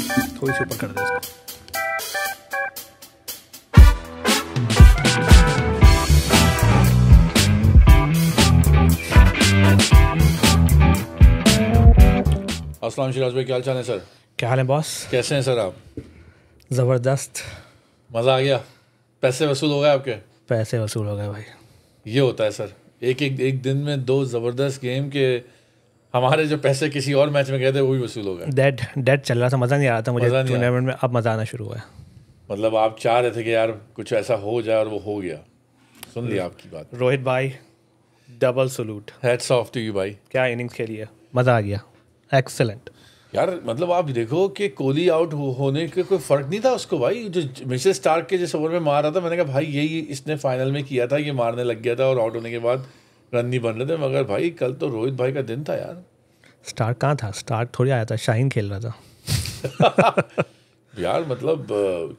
थोड़ी सी ऊपर कर दे इसको असलम शिराज भाई क्या हाल चाल है सर क्या हाल है बॉस कैसे हैं सर आप ज़बरदस्त मज़ा आ गया पैसे वसूल हो गए आपके पैसे वसूल हो गए भाई ये होता है सर एक एक एक दिन में दो ज़बरदस्त गेम के हमारे जो पैसे किसी और मैच में गए थे वो भी वसूल हो गए डेट डेट चल रहा था मज़ा नहीं आ रहा था मुझे टूर्नामेंट में अब मज़ा आना शुरू हुआ मतलब आप चाह रहे थे कि यार कुछ ऐसा हो जाए और वो हो गया सुन लिया आपकी बात रोहित भाई double salute heads off to you भाई क्या इनिंग्स खेली है मज़ा आ गया एक्सेलेंट यार मतलब आप देखो कि कोहली आउट हो, होने के कोई फर्क नहीं था उसको भाई जो मिशेल स्टार्क के जिस ओवर में मार रहा था मैंने कहा भाई यही इसने फाइनल में किया था ये मारने लग गया था और आउट होने के बाद रन नहीं बन रहे थे मगर भाई कल तो रोहित भाई का दिन था यार स्टार कहाँ था स्टार थोड़ी आया था शाहीन खेल रहा था यार मतलब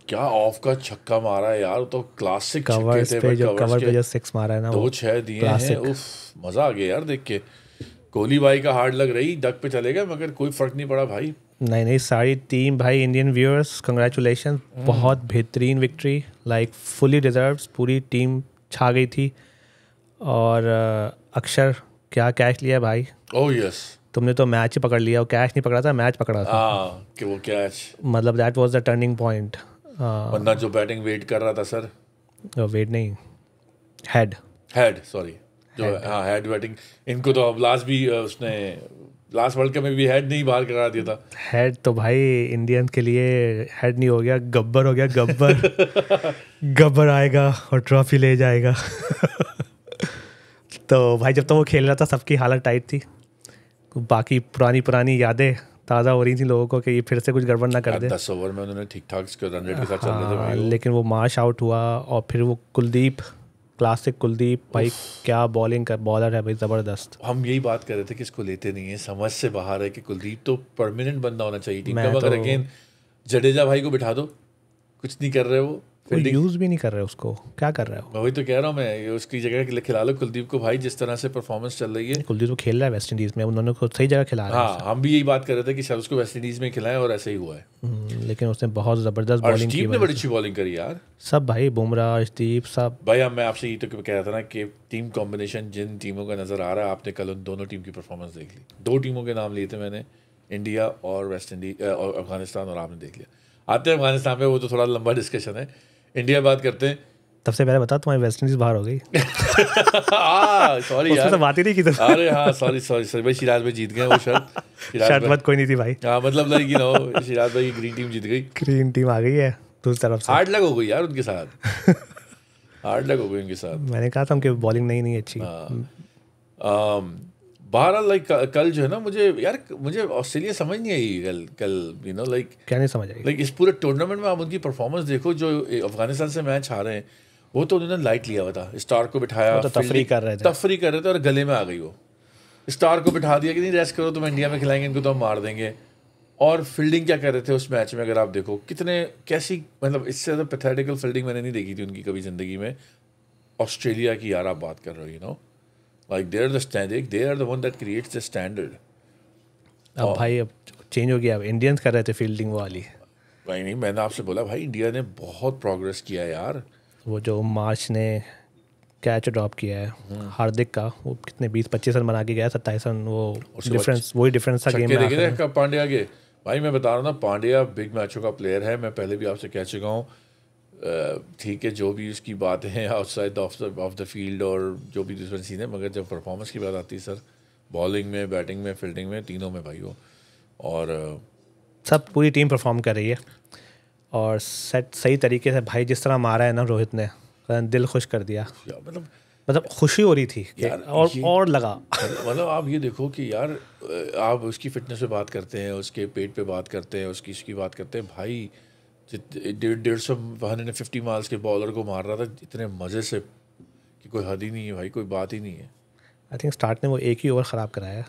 क्या ऑफ का छक्का मारा है यार तो क्लासिक कवर्स पे जो कवर पे जो सिक्स मारा है ना दो छह दिए हैं उफ मजा आ गया यार देख के कोहली भाई का हार्ड लग रही डक पे चले गए मगर कोई फर्क नहीं पड़ा भाई नहीं नहीं सारी टीम भाई इंडियन व्यूअर्स कंग्रेचुलेशन बहुत बेहतरीन विक्ट्री लाइक फुली डिजर्व पूरी टीम छा गई थी और अक्षर क्या कैश लिया भाई ओह oh, यस yes. तुमने तो मैच ही पकड़ लिया कैश नहीं पकड़ा था मैच पकड़ा था ah, कि वो कैच मतलब that was the turning point बंदा जो बैटिंग वेट कर रहा था सर वेट नहीं हेड हेड सॉरी जो हाँ हेड बैटिंग इनको तो अब लास्ट भी उसने लास्ट वर्ल्ड कप में भी हेड नहीं बाहर करा दिया था हेड तो भाई इंडियन के लिए हेड नहीं हो गया गब्बर हो गया गब्बर गब्बर आएगा और ट्रॉफी ले जाएगा तो भाई जब तक तो वो खेल रहा था सबकी हालत टाइट थी बाकी पुरानी पुरानी यादें ताज़ा हो रही थी लोगों को कि ये फिर से कुछ गड़बड़ ना कर दे दस ओवर में उन्होंने ठीक ठाक के साथ चल रहे थे हाँ, लेकिन वो मार्श आउट हुआ और फिर वो कुलदीप क्लासिक कुलदीप भाई क्या बॉलिंग का बॉलर है भाई ज़बरदस्त हम यही बात कर रहे थे कि इसको लेते नहीं है समझ से बाहर है कि कुलदीप तो परमानेंट बंदा होना चाहिए टीम का अगेन तो जडेजा भाई को बिठा दो कुछ नहीं कर रहे वो कोई यूज भी नहीं कर रहे उसको क्या कर रहा है वही तो कह रहा हूँ मैं उसकी जगह खिला लो कुलदीप को भाई जिस तरह से परफॉर्मेंस चल रही है कुलदीप तो खेल रहा है वेस्ट इंडीज में उन्होंने को सही जगह खिला रहा है हाँ हम भी यही बात कर रहे थे कि शायद उसको वेस्ट इंडीज में खिलाएं और ऐसे ही हुआ है हम्म, लेकिन उसने बहुत जबरदस्त बॉलिंग की बड़ी अच्छी बॉलिंग करी यार सब भाई बुमराह अर्शदीप सब भाई मैं आपसे ये तो कह रहा था ना कि टीम कॉम्बिनेशन जिन टीमों का नजर आ रहा है आपने कल उन दोनों टीम की परफॉर्मेंस देख ली दो टीमों के नाम लिए थे मैंने इंडिया और वेस्ट इंडीज और अफगानिस्तान और आपने देख लिया आते हैं अफगानिस्तान में वो तो थोड़ा लंबा डिस्कशन है इंडिया बात करते हैं तब से पहले बता तुम्हारी वेस्ट इंडीज बाहर हो गई सॉरी यार बात ही नहीं की तो अरे हाँ सॉरी सॉरी सॉरी भाई शिराज भाई जीत गए वो शर्त शर्त मत कोई नहीं थी भाई हाँ मतलब लाइक यू नो शिराज भाई की ग्रीन टीम जीत गई ग्रीन टीम आ गई है दूसरी तरफ से हार्ड लग हो गई यार उनके साथ हार्ड लग हो गई उनके साथ मैंने कहा था उनकी बॉलिंग नहीं नहीं अच्छी हाँ। um, बहरहाल लाइक कल जो है ना मुझे यार मुझे ऑस्ट्रेलिया समझ नहीं आई कल कल यू नो लाइक क्या नहीं समझ आई लाइक इस पूरे टूर्नामेंट में आप उनकी परफॉर्मेंस देखो जो अफगानिस्तान से मैच हारे हैं वो तो उन्होंने लाइट लिया हुआ था स्टार को बिठाया तो तफरी कर रहे थे तफरी कर रहे थे और गले में आ गई वो स्टार को बिठा दिया कि नहीं रेस्ट करो तुम इंडिया में खिलाएंगे इनको तो हम मार देंगे और फील्डिंग क्या कर रहे थे उस मैच में अगर आप देखो कितने कैसी मतलब इससे ज़्यादा पैथेटिकल फील्डिंग मैंने नहीं देखी थी उनकी कभी ज़िंदगी में ऑस्ट्रेलिया की यार आप बात कर रहे हो you know like they are the standard they are the one that creates the standard अब और, oh. भाई अब चेंज हो गया अब इंडियंस कर रहे थे फील्डिंग वाली भाई नहीं मैंने आपसे बोला भाई इंडिया ने बहुत प्रोग्रेस किया यार वो जो मार्च ने कैच ड्रॉप किया है हम्म। हार्दिक का वो कितने बीस पच्चीस रन बना के गया सत्ताईस रन वो डिफरेंस वही डिफरेंस था गेम में पांड्या के भाई मैं बता रहा हूँ ना पांड्या बिग मैचों का प्लेयर है मैं पहले भी आपसे कह चुका हूँ ठीक है जो भी उसकी बात है outside of the of the field और जो भी दूसरे सीन है मगर जब परफॉर्मेंस की बात आती है सर बॉलिंग में बैटिंग में फील्डिंग में तीनों में भाई वो और सब पूरी टीम परफॉर्म कर रही है और सेट सही तरीके से भाई जिस तरह मारा है ना रोहित ने दिल खुश कर दिया मतलब मतलब खुशी हो रही थी यार और और लगा मतलब आप ये देखो कि यार आप उसकी फिटनेस पे बात करते हैं उसके पेट पे बात करते हैं उसकी इसकी बात करते हैं भाई डेढ़ डेढ़ सौ हंड्रेड फिफ्टी माइल्स के बॉलर को मार रहा था इतने मज़े से कि कोई हद ही नहीं है भाई कोई बात ही नहीं है आई थिंक स्टार्ट ने वो एक ही ओवर ख़राब कराया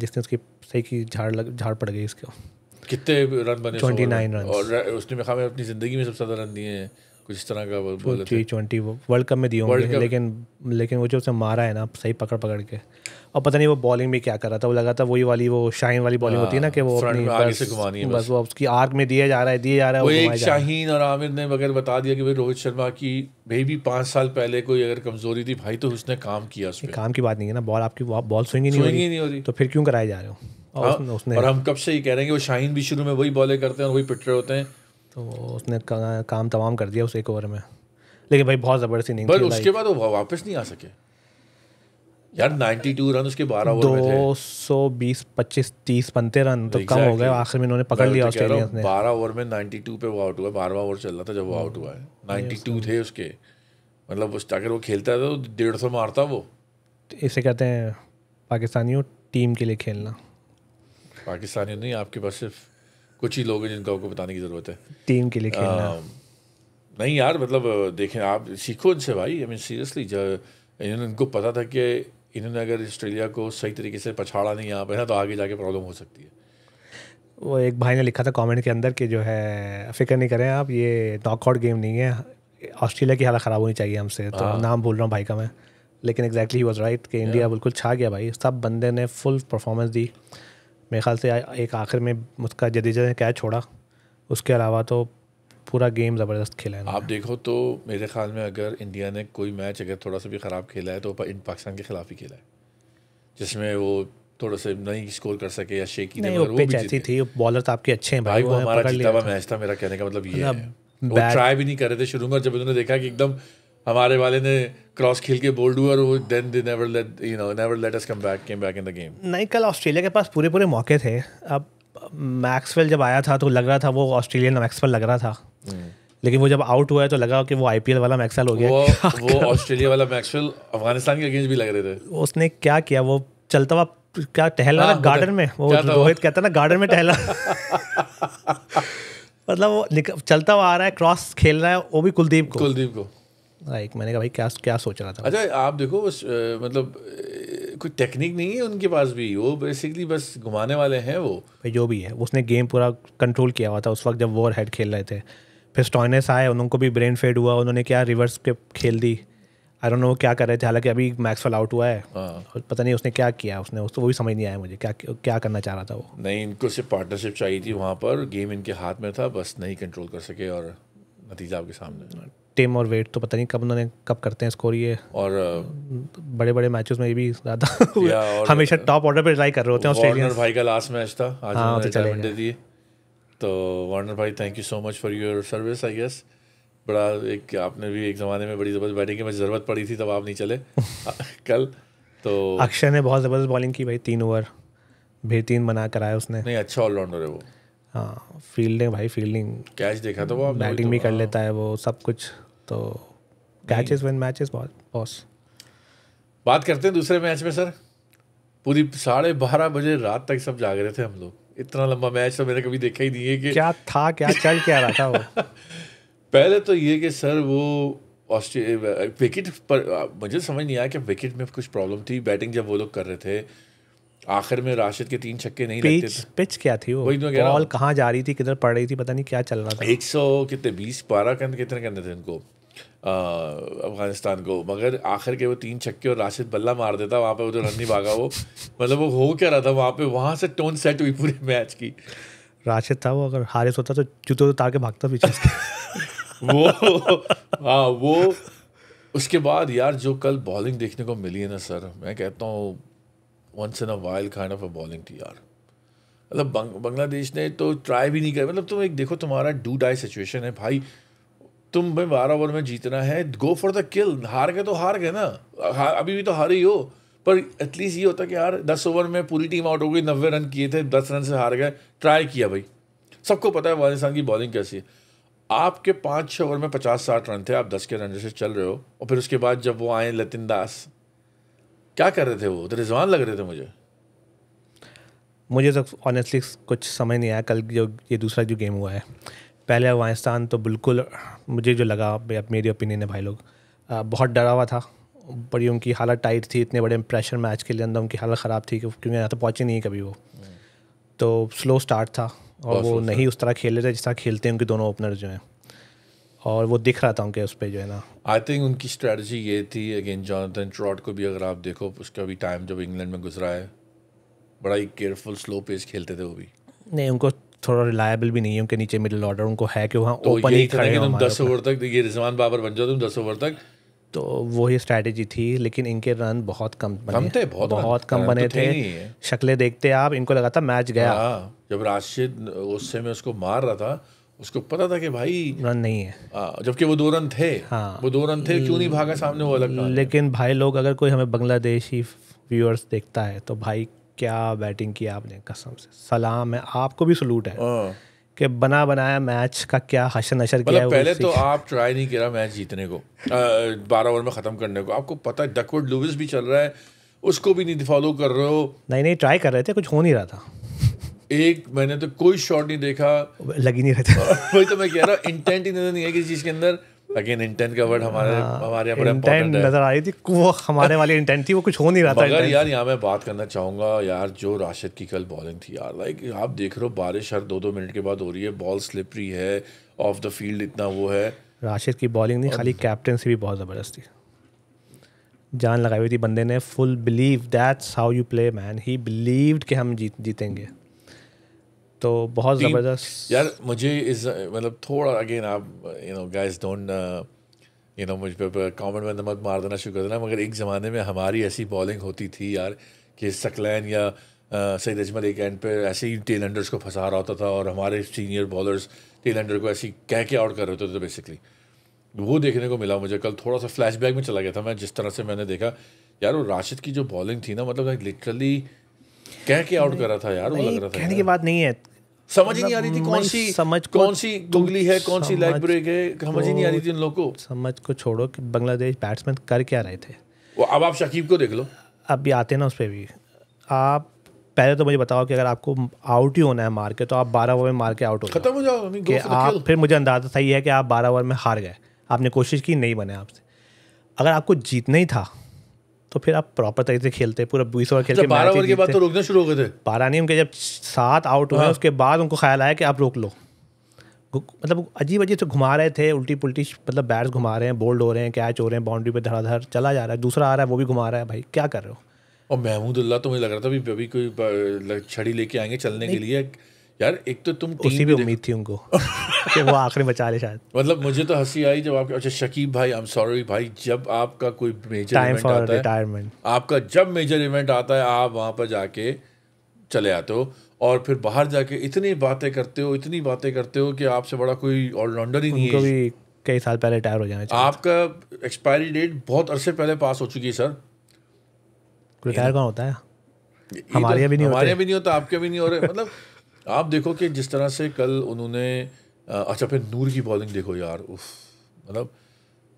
जिसने उसकी सही की झाड़ लग झाड़ पड़ गई इसको कितने रन बने ट्वेंटी नाइन रन और उसने हाँ, मेरे खामे अपनी ज़िंदगी में सबसे ज़्यादा रन दिए हैं कुछ इस तरह का टी ट्वेंटी वर्ल्ड कप में दिए होंगे लेकिन लेकिन वो जो उसने मारा है ना सही पकड़ पकड़ के और पता नहीं वो बॉलिंग भी क्या कर रहा था वो लगा था वही वाली वो शाइन वाली बॉलिंग होती है ना हाँ, कि वो अपनी बस, बस, बस वो उसकी आर्क में दिया जा रहा है दिया जा रहा है वो एक शाहीन और आमिर ने वगैरह बता दिया कि भाई रोहित शर्मा की भाई भी पाँच साल पहले कोई अगर कमजोरी थी भाई तो उसने काम किया उसमें काम की बात नहीं है ना बॉल आपकी बॉल स्विंग ही नहीं हो रही तो फिर क्यों कराए जा रहे हो हाँ, उसने और हम कब से ही कह रहे हैं कि वो शाहीन भी शुरू में वही बॉले करते हैं और वही रहे होते हैं तो उसने काम तमाम कर दिया उस एक ओवर में लेकिन भाई बहुत ज़बरदस्ती नहीं उसके बाद वो वापस नहीं आ सके यार 92 रन उसके 12 ओवर में थे 220 25 30 बनते रन तो exactly. कम हो गए आखिर में इन्होंने पकड़ तो लिया ऑस्ट्रेलियंस ने 12 ओवर में 92 पे वो आउट हुआ 12वां ओवर चल रहा था जब वो आउट हुआ है 92 थे उसके मतलब उस अगर वो खेलता था तो डेढ़ सौ मारता वो तो इसे कहते हैं पाकिस्तानियों टीम के लिए खेलना पाकिस्तानी नहीं आपके पास सिर्फ कुछ ही लोग हैं जिनका आपको बताने की ज़रूरत है टीम के लिए खेलना नहीं यार मतलब देखें आप सीखो इनसे भाई आई मीन सीरियसली जब इन्होंने इनको पता था कि इन्होंने अगर ऑस्ट्रेलिया को सही तरीके से पछाड़ा नहीं यहाँ पर ना तो आगे जाके प्रॉब्लम हो सकती है वो एक भाई ने लिखा था कमेंट के अंदर कि जो है फिक्र नहीं करें आप ये नॉकआउट गेम नहीं है ऑस्ट्रेलिया की हालत ख़राब होनी चाहिए हमसे तो हाँ। नाम भूल रहा हूँ भाई का मैं लेकिन एग्जैक्टली ही वॉज राइट कि इंडिया बिल्कुल छा गया भाई सब बंदे ने फुल परफॉर्मेंस दी मेरे ख्याल से एक आखिर में उसका जदीजा ने कैच छोड़ा उसके अलावा तो पूरा गेम ज़बरदस्त खेला है आप देखो तो मेरे ख्याल में अगर इंडिया ने कोई मैच अगर थोड़ा सा भी ख़राब खेला है तो इन पाकिस्तान के खिलाफ ही खेला है जिसमें वो थोड़ा सा नहीं स्कोर कर सके या शेकी नहीं, वो पिच थी बॉलर तो आपके अच्छे हैं भाई वो हमारा जीता हुआ मैच था मेरा कहने का मतलब ये मतलब है ट्राई भी नहीं कर रहे थे शुरू में जब उन्होंने देखा कि एकदम हमारे वाले ने क्रॉस खेल के बोल्ड हुआ और वो then they never let you know never let us come back came back in the game नहीं कल ऑस्ट्रेलिया के पास पूरे पूरे मौके थे अब मैक्सवेल जब आया था तो लग रहा था वो ऑस्ट्रेलियन मैक्सवेल लग रहा था लेकिन वो जब आउट हुआ है तो लगा कि वो आईपीएल वाला मैक्सवेल हो गया वो ऑस्ट्रेलिया वाला मैक्सवेल अफगानिस्तान के अगेंस्ट भी लग रहे थे उसने क्या किया वो चलता हुआ क्या टहला ना हाँ, गार्डन में वो रोहित कहता ना गार्डन में टहला मतलब वो चलता हुआ आ रहा है क्रॉस खेल रहा है वो भी कुलदीप को कुलदीप को लाइक मैंने कहा भाई क्या क्या सोच रहा था अच्छा आप देखो बस मतलब कोई टेक्निक नहीं है उनके पास भी वो बेसिकली बस घुमाने वाले हैं वो भाई जो भी है उसने गेम पूरा कंट्रोल किया हुआ था उस वक्त जब वो हेड खेल रहे थे फिर स्टॉयनेस आए उनको भी ब्रेन फेड हुआ उन्होंने क्या रिवर्स के खेल दी आई डोंट नो क्या कर रहे थे हालांकि अभी मैक्सवेल आउट हुआ है हाँ। पता नहीं उसने क्या किया उसने उसको वो भी समझ नहीं आया मुझे क्या क्या करना चाह रहा था वो नहीं इनको सिर्फ पार्टनरशिप चाहिए थी वहाँ पर गेम इनके हाथ में था बस नहीं कंट्रोल कर सके और नतीजा आपके सामने टिम और वेट तो पता नहीं कब उन्होंने कब करते हैं स्कोर ये और बड़े बड़े मैचेस में ये भी ज़्यादा हमेशा टॉप ऑर्डर पर ट्राई कर रहे होते हैं ऑस्ट्रेलिया भाई का लास्ट मैच था आज हाँ, तो चले तो वार्नर भाई thank you so much for your service I guess बड़ा एक आपने भी एक ज़माने में बड़ी ज़बरदस्त बैटिंग की मैं ज़रूरत पड़ी थी तब आप नहीं चले कल तो अक्षय ने बहुत ज़बरदस्त बॉलिंग की भाई तीन ओवर बेहतरीन बना कराया उसने नहीं अच्छा ऑलराउंडर है वो हाँ फील्डिंग भाई फील्डिंग कैच देखा तो वो बैटिंग भी कर हाँ। लेता है वो सब कुछ तो कैचेस विन मैचेस बॉस बात करते हैं दूसरे मैच में सर पूरी साढ़े बारह बजे रात तक सब जाग रहे थे हम लोग इतना लंबा मैच तो मैंने कभी देखा ही नहीं है कि क्या था क्या चल क्या रहा था वो पहले तो ये कि सर वो ऑस्ट्रेलिया विकेट पर मुझे समझ नहीं आया कि विकेट में कुछ प्रॉब्लम थी बैटिंग जब वो लोग कर रहे थे आखिर में राशिद के तीन छक्के नहीं पिच, लगते थे पिच क्या थी वो वही बॉल तो कहाँ जा रही थी किधर पड़ रही थी पता नहीं क्या चल रहा था एक सौ कितने बीस बारह कितने कहते थे उनको अफगानिस्तान को मगर आखिर के वो तीन छक्के और राशिद बल्ला मार देता वहाँ पे वो जो रन नहीं भागा वो मतलब वो हो क्या रहा था वहाँ पे वहाँ से टोन सेट हुई पूरे मैच की राशिद था वो अगर हारिस होता तो जूते उतार तो के भागता पीछे वो हाँ वो उसके बाद यार जो कल बॉलिंग देखने को मिली है ना सर मैं कहता हूँ once in a wild kind of a bowling थी यार मतलब बंग, बांग्लादेश ने तो ट्राई भी नहीं किया मतलब तुम एक देखो तुम्हारा डू डाई सिचुएशन है भाई तुम भाई बारह ओवर में जीतना है गो फॉर द किल हार गए तो हार गए ना हार, अभी भी तो हार ही हो पर एटलीस्ट ये होता कि यार दस ओवर में पूरी टीम आउट हो गई नब्बे रन किए थे दस रन से हार गए ट्राई किया भाई सबको पता है अफगानिस्तान की बॉलिंग कैसी है आपके पाँच छः ओवर में पचास साठ रन थे आप दस के रन से चल रहे हो और फिर उसके बाद जब वो आए लतिन दास क्या कर रहे थे वो तो रिजवान लग रहे थे मुझे मुझे तो ऑनेस्टली कुछ समझ नहीं आया कल जो ये दूसरा जो गेम हुआ है पहले अफगानिस्तान तो बिल्कुल मुझे जो लगा मेरी ओपिनियन है भाई लोग बहुत डरा हुआ था बड़ी उनकी हालत टाइट थी इतने बड़े प्रेशर मैच के लिए अंदर उनकी हालत ख़राब थी क्योंकि यहाँ तो पहुँचे नहीं कभी वो तो स्लो स्टार्ट था और वो नहीं उस तरह खेल रहे थे जिस तरह खेलते हैं उनके दोनों ओपनर जो हैं और वो दिख रहा था उनके उस पर जो है ना आई थिंक उनकी स्ट्रेटजी ये थी अगेन जॉनथन ट्रॉट को भी अगर आप देखो उसका भी टाइम जब इंग्लैंड में गुजरा है बड़ा ही केयरफुल स्लो पेस खेलते थे वो भी नहीं उनको थोड़ा रिलायबल भी नहीं है उनके नीचे मिडिल ऑर्डर उनको है कि वहाँ ओपन तो ही खड़े तुम दस ओवर तक ये रिजवान बाबर बन जाओ तुम दस ओवर तक तो वही स्ट्रैटेजी थी लेकिन इनके रन बहुत कम बने कम थे बहुत, बहुत कम बने तो थे, थे शक्लें देखते आप इनको लगा था मैच गया आ, हाँ, जब राशिद गुस्से में उसको मार रहा था उसको पता था कि भाई रन नहीं है हाँ, जबकि वो दो रन थे हाँ वो दो रन थे क्यों नहीं भागा सामने वो अलग लेकिन भाई लोग अगर कोई हमें बांग्लादेशी व्यूअर्स देखता है तो भाई क्या बैटिंग किया आपने कसम से सलाम है आपको भी सलूट है हाँ। कि बना बनाया मैच का क्या हशर नशर किया मतलब पहले तो आप ट्राई नहीं किया मैच जीतने को बारह ओवर में ख़त्म करने को आपको पता है डकवर्ड लुविस भी चल रहा है उसको भी नहीं फॉलो कर रहे हो नहीं नहीं ट्राई कर रहे थे कुछ हो नहीं रहा था एक मैंने तो कोई शॉट नहीं देखा लगी नहीं रहता वही तो मैं कह रहा हूँ इंटेंट ही नजर नहीं है किसी चीज़ के अंदर अगेन इंटेंट का वर्ड हमारे हाँ, हमारे यहाँ इंटेंट नजर आ रही थी वो हमारे वाले इंटेंट थी वो कुछ हो नहीं रहा था मगर यार यहाँ मैं बात करना चाहूंगा यार जो राशिद की कल बॉलिंग थी यार लाइक आप देख रहे हो बारिश हर दो दो मिनट के बाद हो रही है बॉल स्लिपरी है ऑफ द फील्ड इतना वो है राशिद की बॉलिंग नहीं खाली कैप्टन से भी बहुत ज़बरदस्त थी जान लगाई हुई थी बंदे ने full believe that's how you play man he believed कि हम जीत जीतेंगे तो बहुत ज़बरदस्त यार मुझे इस मतलब थोड़ा अगेन आप you know guys don't you know मुझ पर कॉमेंट में नमक तो मार देना शुरू कर देना मगर एक ज़माने में हमारी ऐसी बॉलिंग होती थी यार कि सकलैन या सईद uh, अजमल एक एंड पे ऐसे ही टेल हंडर्स को फंसा रहा होता था और हमारे सीनियर बॉलर्स टेल हंडर को ऐसे कह के आउट कर रहे होते थे बेसिकली वो देखने को मिला मुझे कल थोड़ा सा फ्लैश में चला गया था मैं जिस तरह से मैंने देखा यार वो राशिद की जो बॉलिंग थी ना मतलब लिटरली कह के आउट कर रहा था यार वो लग रहा था कहने की बात नहीं है समझ ही नहीं आ रही थी मतलब कौन सी समझ कौन सी गुगली तो है कौन सी लेग ब्रेक है समझ ही नहीं आ रही थी उन लोग को समझ को छोड़ो कि बांग्लादेश बैट्समैन कर क्या रहे थे वो अब आप शकीब को देख लो अब भी आते ना उस पर भी आप पहले तो मुझे बताओ कि अगर आपको आउट ही होना है मार के तो आप बारह ओवर में मार के आउट हो खत्म हो जाओ कि आप फिर मुझे अंदाजा सही है कि आप बारह ओवर में हार गए आपने कोशिश की नहीं बने आपसे अगर आपको जीतना ही था तो फिर आप प्रॉपर तरीके से खेलते पूरा बीस ओवर खेलते अच्छा, बारह ओवर के बाद तो रोकना शुरू हो गए थे बारह नहीं उनके जब सात आउट हुए हाँ। उसके बाद उनको ख्याल आया कि आप रोक लो मतलब अजीब अजीब से घुमा रहे थे उल्टी पुल्टी मतलब बैट्स घुमा रहे हैं बोल्ड हो रहे हैं कैच हो रहे हैं बाउंड्री पे धड़ाधड़ चला जा रहा है दूसरा आ रहा है वो भी घुमा रहा है भाई क्या कर रहे हो और महमूद अल्लाह तो मुझे लग रहा था अभी अभी कोई छड़ी लेके आएंगे चलने के लिए यार एक तो तुम टीम उसी भी उम्मीद थी उनको कि वो आखिरी बचा ले शायद मतलब मुझे तो हंसी आई जब आपके अच्छा शकीब भाई आई एम सॉरी भाई जब आपका कोई मेजर इवेंट आता है रिटायरमेंट आपका जब मेजर इवेंट आता है आप वहां पर जाके चले आते हो और फिर बाहर जाके इतनी बातें करते हो इतनी बातें करते हो कि आपसे बड़ा कोई ऑलराउंडर ही नहीं है कई साल पहले रिटायर हो जाना चाहिए आपका एक्सपायरी डेट बहुत अरसे पहले पास हो चुकी है सर रिटायर कौन होता है हमारे तो भी नहीं हमारे भी नहीं होता आपके भी नहीं हो रहे मतलब आप देखो कि जिस तरह से कल उन्होंने अच्छा फिर नूर की बॉलिंग देखो यार उफ मतलब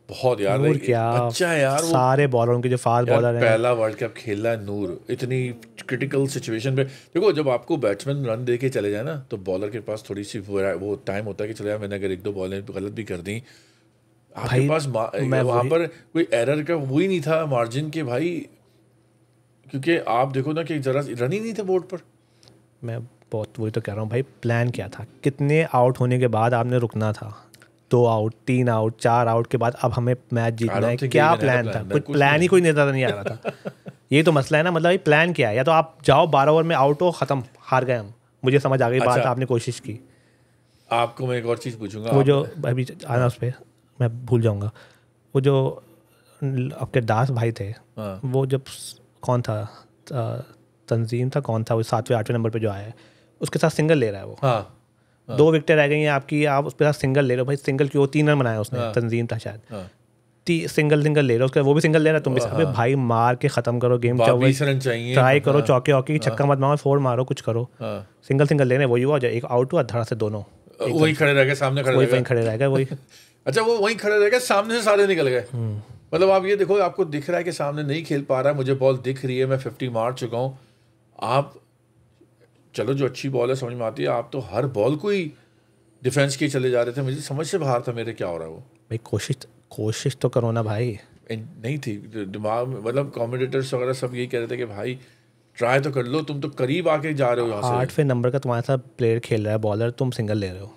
बहुत यार नूर क्या अच्छा यार सारे बॉलरों के जो फास्ट बॉलर हैं पहला वर्ल्ड कप खेला है नूर इतनी क्रिटिकल सिचुएशन पे देखो जब आपको बैट्समैन रन दे के चले जाए ना तो बॉलर के पास थोड़ी सी वो टाइम होता है कि चले जाए मैंने अगर एक दो बॉलें गलत भी कर दी आपके पास वहाँ पर कोई एरर का वो ही नहीं था मार्जिन के भाई क्योंकि आप देखो ना कि जरा रन ही नहीं थे बोर्ड पर मैं बहुत वही तो कह रहा हूँ भाई प्लान क्या था कितने आउट होने के बाद आपने रुकना था दो आउट तीन आउट चार आउट के बाद अब हमें मैच जीतना है क्या प्लान था कुछ प्लान ही कोई नजर तो नहीं आ रहा था ये तो मसला है ना मतलब प्लान क्या है या तो आप जाओ बारह ओवर में आउट हो खत्म हार गए हम मुझे समझ आ गई बात अच्छा। आपने कोशिश की आपको मैं एक और चीज़ पूछूंगा वो जो अभी आना उस पर मैं भूल जाऊंगा वो जो आपके दास भाई थे हाँ। वो जब कौन था तंजीम था कौन था वो सातवें आठवें नंबर पर जो आया है उसके साथ सिंगल ले रहा है वो हाँ हाँ। दो विकटें रह गई हैं आपकी आप उसके साथ सिंगल ले रहे हो भाई सिंगल क्यों तीन रन बनाया उसने हाँ। तंजीम था शायद हाँ। सिंगल सिंगल ले रहे हो उसके वो भी सिंगल ले रहा है तुम भी हाँ। भाई मार के खत्म करो गेम ट्राई करो हाँ। चौके वॉके हाँ। छक्का मत मारो फोर मारो कुछ करो सिंगल हाँ। सिंगल ले रहे वही हुआ एक आउट हुआ धड़ा से दोनों वही खड़े रह गए सामने खड़े वही खड़े रह गए वही अच्छा वो वहीं खड़े रह गए सामने से सारे निकल गए हम्म। मतलब आप ये देखो आपको दिख रहा है कि सामने नहीं खेल पा रहा है मुझे बॉल दिख रही है मैं फिफ्टी मार चुका हूँ आप चलो जो अच्छी बॉल है समझ में आती है आप तो हर बॉल को ही डिफेंस के चले जा रहे थे मुझे समझ से बाहर था मेरे क्या हो रहा है वो भाई कोशिश कोशिश तो करो ना भाई नहीं थी दिमाग मतलब कॉम्पिटेटर्स वगैरह सब यही कह रहे थे कि भाई ट्राई तो कर लो तुम तो करीब आके जा रहे हो आठवें नंबर का तुम्हारे साथ प्लेयर खेल रहा है बॉलर तुम सिंगल ले रहे हो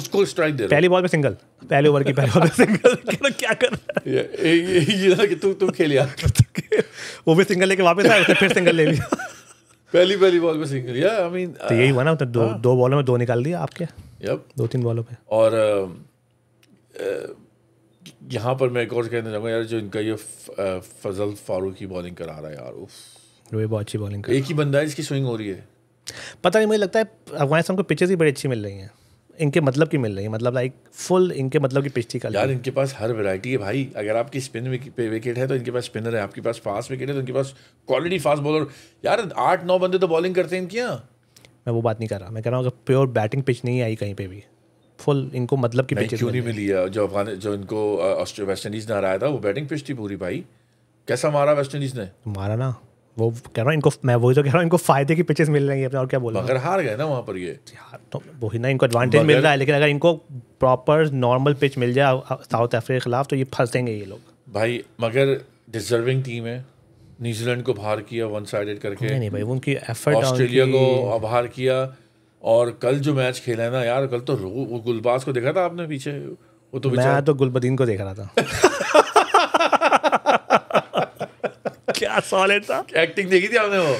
उसको स्ट्राइक दे पहली बॉल में सिंगल पहले ओवर की पहली बॉल में सिंगल क्या कर ये ये कि तू तू खेल यार वो भी सिंगल लेके वापस आया फिर सिंगल ले लिया पहली पहली बॉल पे सिंगल या आई मीन तो यही हुआ ना तो दो हाँ। दो बॉलों में दो निकाल दिया आपके यप दो तीन बॉलों पे और यहाँ पर मैं एक और कहना चाहूँगा यार जो इनका ये फजल फारूक की बॉलिंग करा रहा है यार उफ रोए बहुत अच्छी बॉलिंग एक ही बंदा है इसकी स्विंग हो रही है पता नहीं मुझे लगता है अफगानिस्तान को पिचेस ही बड़ी अच्छी मिल रही हैं इनके मतलब की मिल रही है मतलब लाइक फुल इनके मतलब की पिच थी कल यार इनके पास हर वैरायटी है भाई अगर आपकी स्पिन पे विकेट है तो इनके पास स्पिनर है आपके पास फास्ट विकेट है तो इनके पास क्वालिटी फास्ट बॉलर यार आठ नौ बंदे तो बॉलिंग करते हैं इनके यहाँ मैं वो बात नहीं कर रहा मैं कह रहा हूँ अगर प्योर बैटिंग पिच नहीं आई कहीं पर भी फुल इनको मतलब की पिच क्यों नहीं मिली जो अफगान जो इनको वेस्ट इंडीज़ ने हराया था वो बैटिंग पिच थी पूरी भाई कैसा मारा वेस्ट इंडीज़ ने मारा ना वो कह रहा हूँ इनको मैं वही तो कह रहा हूँ इनको फायदे की पिचेस मिल रही है और क्या बोला अगर हार गए ना वहाँ पर ये यार तो वही ना इनको एडवांटेज मिल रहा है लेकिन अगर इनको प्रॉपर नॉर्मल पिच मिल जाए साउथ अफ्रीका के खिलाफ तो ये फंसेंगे ये लोग भाई मगर डिजर्विंग टीम है न्यूजीलैंड को बाहर किया वन साइडेड करके नहीं, नहीं भाई उनकी एफर्ट ऑस्ट्रेलिया को बाहर किया और कल जो मैच खेला है ना यार कल तो वो गुलबाज को देखा था आपने पीछे वो तो मैं तो गुलबदीन को देख रहा था क्या सॉलिड था एक्टिंग देखी थी आपने वो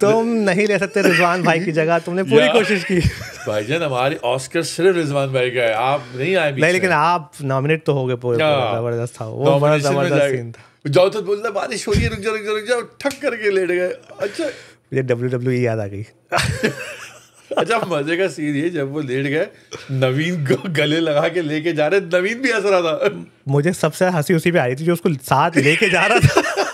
तुम नहीं ले सकते रिजवान भाई की जगह तुमने पूरी कोशिश की भाई जान हमारी ऑस्कर सिर्फ रिजवान भाई का है आप नहीं आए नहीं लेकिन आप नॉमिनेट तो हो गए पूरे हाँ। जबरदस्त था वो बड़ा जबरदस्त सीन था जाओ तो बोलता बारिश हो रही है रुक जा रुक जा रुक जाओ ठक करके लेट गए अच्छा मुझे डब्ल्यू डब्ल्यू याद आ गई अच्छा मजे का सीन ये जब वो लेट गए नवीन को गले लगा के लेके जा रहे नवीन भी हंस रहा था मुझे सबसे हंसी उसी पे आ रही थी जो उसको साथ लेके जा रहा था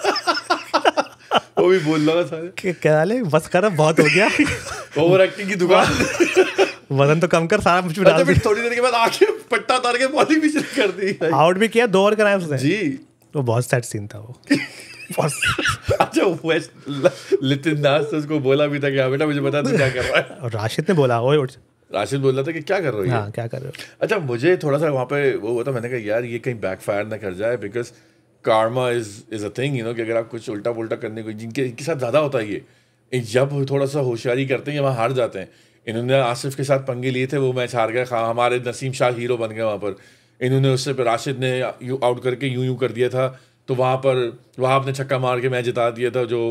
वो भी बोल रहा था क्या ले बस कर बहुत हो गया ओवर एक्टिंग की दुकान वजन तो कम कर सारा मुझ अच्छा, डाल थोड़ी देर के बाद आके पट्टा उतार के बॉलिंग भी कर दी आउट भी किया दो ओवर कराया उसने जी तो बहुत सैड सीन था वो अच्छा उसको बोला भी था कि हाँ बेटा मुझे बता क्या कर रहा है और राशिद ने बोला ओए राशिद बोल रहा था कि क्या कर रहे हो हाँ, क्या कर रहे हो अच्छा मुझे थोड़ा सा वहाँ पे वो होता मैंने कहा यार ये कहीं बैकफायर ना कर जाए because karma is is a thing you know कि अगर आप कुछ उल्टा पुल्टा करने को जिनके इनके साथ ज़्यादा होता है ये जब थोड़ा सा होशियारी करते हैं वहाँ हार जाते हैं इन्होंने आसिफ के साथ पंगे लिए थे वो मैच हार गए खा हमारे नसीम शाह हीरो बन गए वहाँ पर इन्होंने उससे पर राशिद ने यू आउट करके यूं यूं कर दिया था तो वहाँ पर वहाँ ने छक्का मार के मैच जिता दिया था जो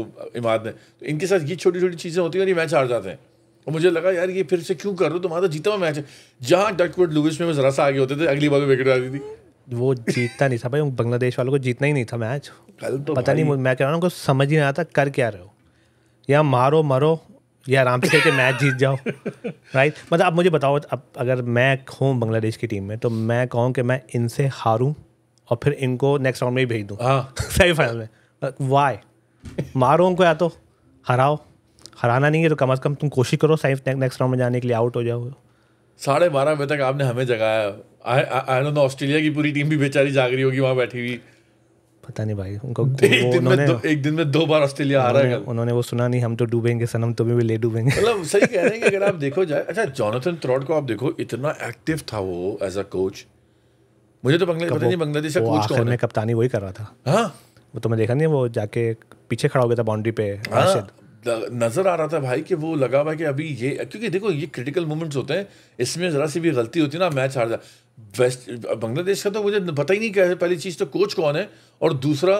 इमाद ने तो इनके साथ ये छोटी छोटी चीज़ें होती हैं और ये मैच हार जाते हैं और मुझे लगा यार ये फिर से क्यों कर रहे हो तुम्हारा तो जीता हुआ मैच है जहाँ डटवुड लुइस में ज़रा सा आगे होते थे अगली बार विकेट आती थी वो जीतता नहीं था भाई बांग्लादेश वालों को जीतना ही नहीं था मैच कल तो पता नहीं मैं कह रहा हूँ उनको समझ ही नहीं आता कर क्या रहे हो या मारो मरो या आराम से करके मैच जीत जाओ राइट मतलब आप मुझे बताओ अब अगर मैं हूँ बांग्लादेश की टीम में तो मैं कहूँ कि मैं इनसे हारूँ और फिर इनको नेक्स्ट राउंड में ही भेज दूँ सेमीफाइनल हाँ। में वाई मारो उनको या तो हराओ हराना नहीं है तो कम अज़ कम तुम कोशिश करो सेमी नेक्स्ट राउंड में जाने के लिए आउट हो जाओ साढ़े बारह बजे तक आपने हमें जगाया आई डोंट नो ऑस्ट्रेलिया की पूरी टीम भी बेचारी जाग रही होगी वहाँ बैठी हुई पता नहीं भाई उनको एक दिन में दो एक दिन में दो बार ऑस्ट्रेलिया आ रहा है उन्होंने वो सुना नहीं हम तो डूबेंगे सनम तो भी ले डूबेंगे मतलब सही कह रहे हैं कि अगर आप देखो जाए अच्छा जोनाथन थ्रॉड को आप देखो इतना एक्टिव था वो एज अ कोच मुझे तो बंगला पता नहीं बांग्लादेश का कोच कौन है कप्तानी वही कर रहा था हाँ वो तो मैं देखा नहीं वो जाके पीछे खड़ा हो गया था बाउंड्री पे राशिद हाँ। नज़र आ रहा था भाई कि वो लगा हुआ कि अभी ये क्योंकि देखो ये क्रिटिकल मोमेंट्स होते हैं इसमें ज़रा सी भी गलती होती है ना मैच हार जा वेस्ट बांग्लादेश का तो मुझे पता ही नहीं क्या है पहली चीज़ तो कोच कौन है और दूसरा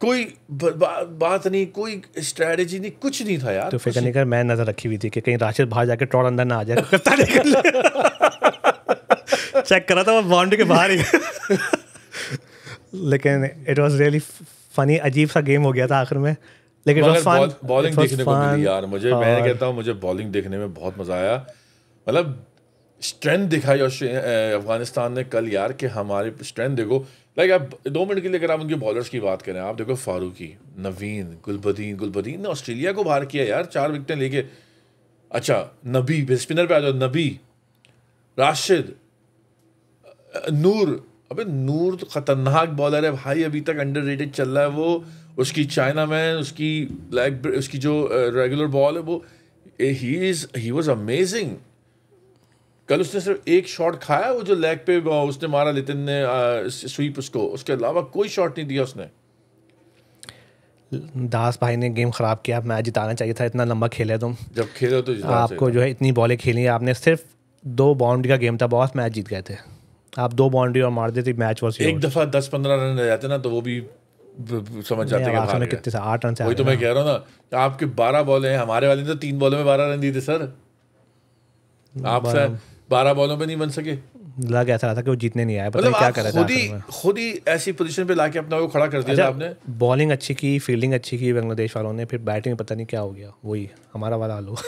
कोई बा, बात नहीं कोई स्ट्रेटजी नहीं कुछ नहीं था यार तो फिर नहीं कर मैं नज़र रखी हुई थी कि कहीं राशिद बाहर जाकर टॉर अंदर ना आ जाए चेक करा था वो बाउंड्री के बाहर ही लेकिन इट वॉज रियली फनी अजीब सा गेम हो गया था आखिर में लेकिन बॉलिंग देखने को मिली यार मुझे मैं कहता हूँ मुझे बॉलिंग देखने में बहुत मजा आया मतलब स्ट्रेंथ दिखाई अफगानिस्तान ने कल यार कि हमारे स्ट्रेंथ देखो लाइक आप दो मिनट के लिए अगर आप उनके बॉलर्स की बात करें आप देखो फारूकी नवीन गुलबदीन गुलबदीन ने ऑस्ट्रेलिया को बाहर किया यार चार विकटें लेके अच्छा नबी स्पिनर पे आ जाओ नबी राशिद नूर अबे नूर तो खतरनाक बॉलर है भाई अभी तक अंडर चल रहा है वो उसकी चाइना में उसकी लाइक उसकी जो रेगुलर uh, बॉल है वो he is he was amazing कल उसने सिर्फ एक शॉट खाया वो जो लेग पे uh, उसने मारा नितिन ने स्वीप uh, उसको उसके अलावा कोई शॉट नहीं दिया उसने दास भाई ने गेम ख़राब किया मैच जिताना चाहिए था इतना लंबा खेले तुम जब खेले तो आपको जो है इतनी बॉलें खेली आपने सिर्फ दो बाउंड्री का गेम था बॉस मैच जीत गए थे आप दो बाउंड्री और मार देते मैच वॉज एक दफ़ा दस पंद्रह रन रह जाते ना तो वो भी समझ जाते हैं में कितने से आठ रन से वही तो मैं कह रहा हूँ ना आपके बारह बॉल हैं हमारे वाले ने तो तीन बॉलों में बारह रन दिए थे सर आप सर बारह बॉलों में नहीं बन सके लग ऐसा रहा था कि वो जीतने नहीं आया पता मतलब क्या कर रहा था खुदी, खुदी ऐसी पोजीशन पे लाके अपना वो खड़ा कर दिया अच्छा, आपने बॉलिंग अच्छी की फील्डिंग अच्छी की बांग्लादेश वालों ने फिर बैटिंग पता नहीं क्या हो गया वही हमारा वाला हाल हो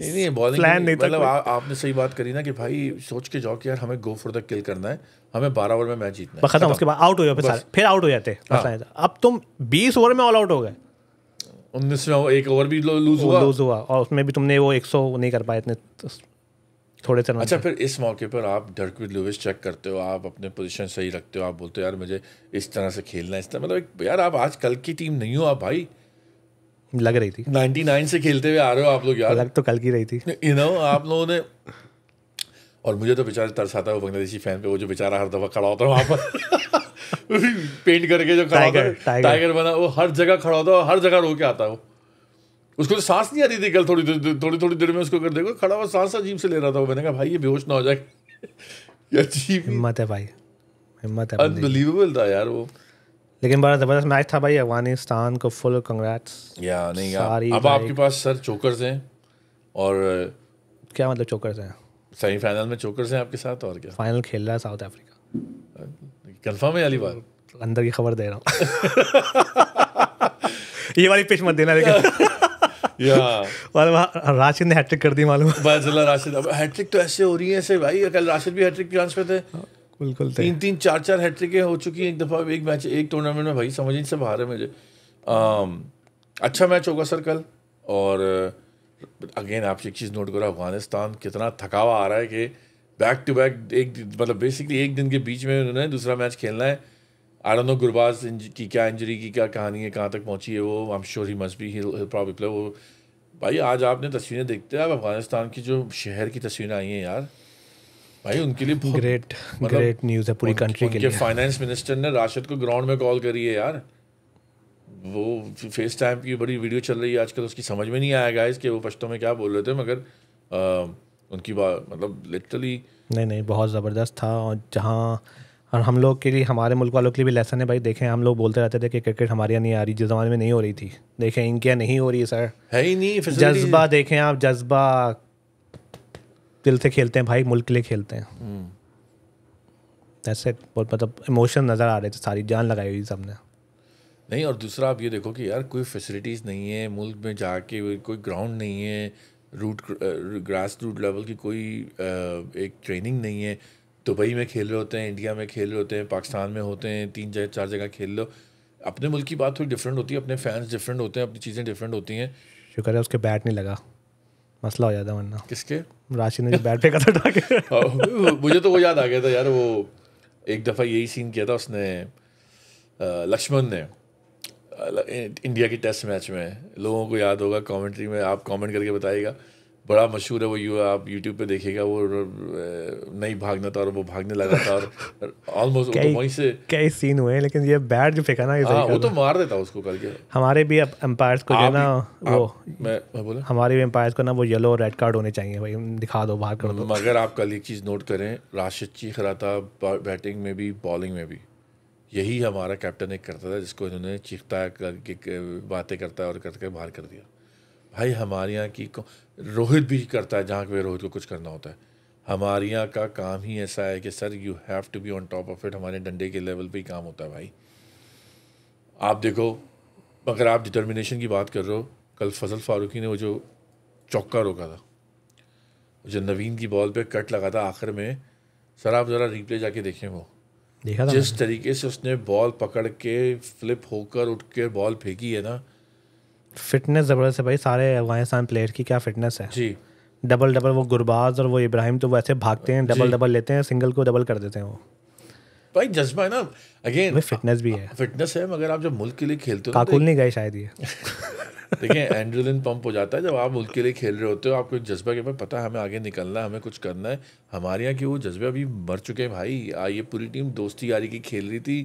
नहीं नहीं बॉलिंग नहीं मतलब आ, आपने सही बात करी ना कि भाई सोच के जाओ कि यार हमें गो फॉर द किल करना है हमें बारह ओवर में मैच जीतना है खत्म उसके बाद आउट हो जाओ फिर फिर आउट हो जाते हैं हाँ। अब तुम बीस ओवर में ऑल आउट हो गए उन्नीस में एक ओवर भी लूज हुआ लूज हुआ और उसमें भी तुमने वो एक नहीं कर पाए इतने तो थोड़े तरह अच्छा फिर इस मौके पर आप डर्कविद लुविस चेक करते हो आप अपने पोजीशन सही रखते हो आप बोलते हो यार मुझे इस तरह से खेलना है इस तरह मतलब यार आप आज कल की टीम नहीं हो आप भाई लग रही थी 99 से खेलते हुए आ रहे हो आप लोग यार लग तो कल की रही थी यू नो आप लोगों ने और मुझे तो बेचारा तरस आता है बांग्लादेशी फैन पे वो जो बेचारा हर दफा खड़ा होता है वहाँ पर पेंट करके जो खड़ा होता है टाइगर बना वो हर जगह खड़ा होता है हर जगह रो के आता है उसको तो सांस नहीं आती थी कल थोड़ी देर थोड़ी थोड़ी देर में उसको कर देखो खड़ा हुआ सांस अजीब से ले रहा था मैंने कहा भाई ये बेहोश ना हो जाए अजीब हिम्मत है भाई हिम्मत है अनबिलीवेबल था यार वो लेकिन बड़ा जबरदस्त मैच था भाई अफगानिस्तान को फुल कंग्रेट्स या नहीं यार अब आपके पास सर चोकर्स हैं और क्या मतलब चोकर्स हैं सेमीफाइनल में चोकर्स हैं आपके साथ और क्या फाइनल खेल रहा है साउथ अफ्रीका कंफर्म है अली बार अंदर की खबर दे रहा हूँ ये वाली पिच मत देना लेकिन राशिद ने हैट्रिक कर दी मालूम राशिद अब हैट्रिक तो ऐसे हो रही है ऐसे भाई कल राशिद भी हैट्रिक चांस पे थे बिल्कुल तीन तीन चार चार हैट्रिकें हो चुकी हैं एक दफ़ा एक मैच एक टूर्नामेंट में भाई समझ से बाहर है मुझे अच्छा मैच होगा सर कल और अगेन आप एक चीज़ नोट करो अफगानिस्तान कितना थकावा आ रहा है कि बैक टू बैक एक मतलब बेसिकली एक दिन के बीच में उन्होंने दूसरा मैच खेलना है आई नो गुरबाज की क्या इंजरी की क्या कहानी है कहाँ तक पहुँची है वो I am sure he must be problem वो भाई आज आपने तस्वीरें देखते हैं आप अफगानिस्तान की जो शहर की तस्वीरें आई हैं यार भाई उनके लिए ग्रेट ग्रेट न्यूज़ है पूरी कंट्री के लिए फाइनेंस मिनिस्टर ने राशिद को ग्राउंड में कॉल करी है यार वो फेस टाइम की बड़ी वीडियो चल रही है आजकल उसकी समझ में नहीं आया गाइस कि वो पश्तो में क्या बोल रहे थे मगर उनकी बात मतलब लिटरली नहीं नहीं बहुत ज़बरदस्त था और जहाँ और हम लोग के लिए हमारे मुल्क वालों के लिए भी लेसन है भाई देखें हम लोग बोलते रहते थे कि क्रिकेट हमारे यहाँ नहीं आ रही जिस जमाने में नहीं हो रही थी देखें इनके यहाँ नहीं हो रही है सर है ही नहीं जज्बा देखें आप जज्बा दिल से खेलते हैं भाई मुल्क के लिए खेलते हैं ऐसे हम्म। बहुत मतलब इमोशन नज़र आ रहे थे सारी जान लगाई हुई सबने नहीं और दूसरा आप ये देखो कि यार कोई फैसिलिटीज़ नहीं है मुल्क में जाके कोई ग्राउंड नहीं है रूट ग्रास रूट लेवल की कोई uh, एक ट्रेनिंग नहीं है दुबई में खेल रहे होते हैं इंडिया में खेल रहे होते हैं पाकिस्तान में होते हैं तीन जगह चार जगह खेल लो अपने मुल्क की बात थोड़ी डिफरेंट होती है अपने फैंस डिफरेंट होते हैं अपनी चीज़ें डिफरेंट होती हैं शुक्र है उसके बैट नहीं लगा मसला हो जाता वरना किसके राशि ने बैट पे कदम उठा हाँ, मुझे तो वो याद आ गया था यार वो एक दफ़ा यही सीन किया था उसने लक्ष्मण ने इंडिया की टेस्ट मैच में लोगों को याद होगा कमेंट्री में आप कमेंट करके बताइएगा बड़ा मशहूर है वो यू आप यूट्यूब पे देखेगा वो नहीं भागना था और वो भागने लगा था और ऑलमोस्ट तो वहीं से कई सीन हुए लेकिन ये बैट जो फेंका ना हाँ, वो तो मार देता उसको कल के हमारे भी एम्पायर्स को ना वो मैं, मैं बोला हमारे भी एम्पायर्स को ना वो येलो रेड कार्ड होने चाहिए भाई दिखा दो बाहर कर दो मगर आप कल एक चीज़ नोट करें राशिद चीख रहा था बैटिंग में भी बॉलिंग में भी यही हमारा कैप्टन एक करता था जिसको इन्होंने चीखता बातें करता और करके बाहर कर दिया भाई हमारे यहाँ की रोहित भी करता है जहाँ के रोहित को कुछ करना होता है हमारे यहाँ का काम ही ऐसा है कि sir you have to be on top of it हमारे डंडे के लेवल पे ही काम होता है भाई आप देखो अगर आप डिटर्मिनेशन की बात कर रहे हो कल फजल फारूकी ने वो जो चौका रोका था जो नवीन की बॉल पे कट लगा था आखिर में सर आप ज़रा रिप्ले जाके देखें वो देखा जिस तरीके से उसने बॉल पकड़ के फ्लिप होकर उठ के बॉल फेंकी है ना फिटनेस ज़बरदस्त है भाई सारे अफगानिस्तान प्लेयर की क्या फिटनेस है जी डबल डबल वो गुरबाज और वो इब्राहिम तो वैसे भागते हैं डबल डबल लेते हैं सिंगल को डबल कर देते हैं वो भाई जज्बा है ना अगेन फिटनेस भी है फिटनेस हाँ, है मगर आप जब मुल्क के लिए खेलते हो तो काकुल नहीं गए शायद ये देखिए एंड्रोलिन पंप हो जाता है जब आप मुल्क के लिए खेल रहे होते हो आपको जज्बा के भाई पता है हमें आगे निकलना है हमें कुछ करना है हमारे यहाँ के वो जज्बे अभी मर चुके हैं भाई ये पूरी टीम दोस्ती यारी की खेल रही थी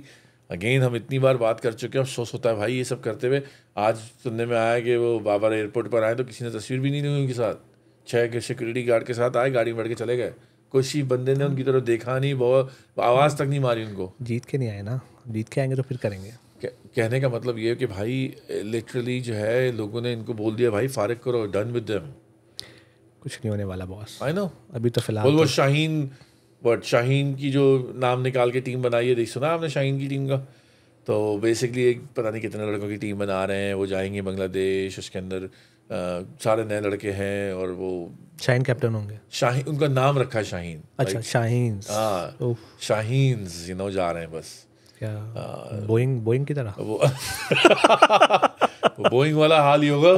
अगेन हम इतनी बार बात कर चुके हैं अफसोस होता है भाई ये सब करते हुए आज सुनने में आया कि वो बाबर एयरपोर्ट पर आए तो किसी ने तस्वीर भी नहीं ली उनके साथ छः के सिक्योरिटी गार्ड के साथ आए गाड़ी में बैठ के चले गए कुछ ही बंदे ने उनकी तरफ देखा नहीं बहुत आवाज़ तक नहीं मारी उनको जीत के नहीं आए ना जीत के आएंगे तो फिर करेंगे कहने का मतलब ये है कि भाई लिटरली जो है लोगों ने इनको बोल दिया भाई फारिग करो डन विद देम कुछ नहीं होने वाला बॉस आई नो अभी तो फिलहाल वो तो- शाहीन बट शाहीन की जो नाम निकाल के टीम बनाई है देख सुना आपने शाहीन की टीम का तो बेसिकली एक पता नहीं कितने लड़कों की टीम बना रहे हैं वो जाएंगे बांग्लादेश उसके अंदर सारे नए लड़के हैं और वो शाहीन कैप्टन होंगे शाहीन उनका नाम रखा है शाहीन अच्छा शाहीन हाँ शाहीन यू नो जा रहे हैं बस बोइंग बोइंग हाँ। की तरह वो बोइंग वाला हाल ही होगा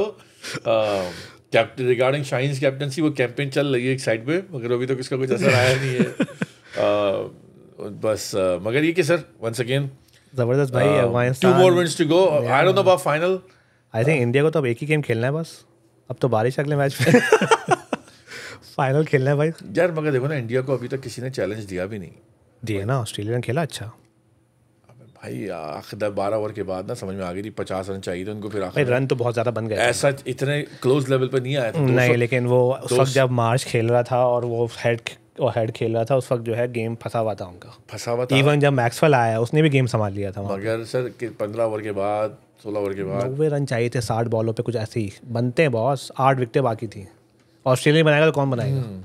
कैप्टन रिगार्डिंग शाइन्स कैप्टनसी वो कैंपेन चल रही है एक साइड पे मगर अभी तक इसका कुछ असर आया नहीं है आ, बस आ, मगर ये कि सर वंस अगेन जबरदस्त भाई two more wins to go I don't know about final I think India को तो अब एक ही गेम खेलना है बस अब तो बारिश अगले मैच में फाइनल खेलना है भाई यार मगर देखो ना इंडिया को अभी तक किसी ने चैलेंज दिया भी नहीं दिया ना ऑस्ट्रेलिया ने खेला अच्छा भाई आखिर बारह ओवर के बाद ना समझ में आ गई थी पचास रन चाहिए उनको फिर आखिर रन तो बहुत ज़्यादा बन गए ऐसा इतने क्लोज लेवल पर नहीं आया था नहीं लेकिन वो उस वक्त जब मार्च खेल रहा था और वो हेड और हेड खेल रहा था उस वक्त जो है गेम फंसा हुआ था उनका फंसा हुआ था इवन जब मैक्सवेल आया उसने भी गेम संभाल लिया था मगर सर पंद्रह ओवर के बाद सोलह ओवर के बाद नब्बे रन चाहिए थे साठ बॉलों पे कुछ ऐसे ही बनते हैं बॉस आठ विकटें बाकी थी ऑस्ट्रेलिया बनाएगा तो कौन बनाएगा हम्म।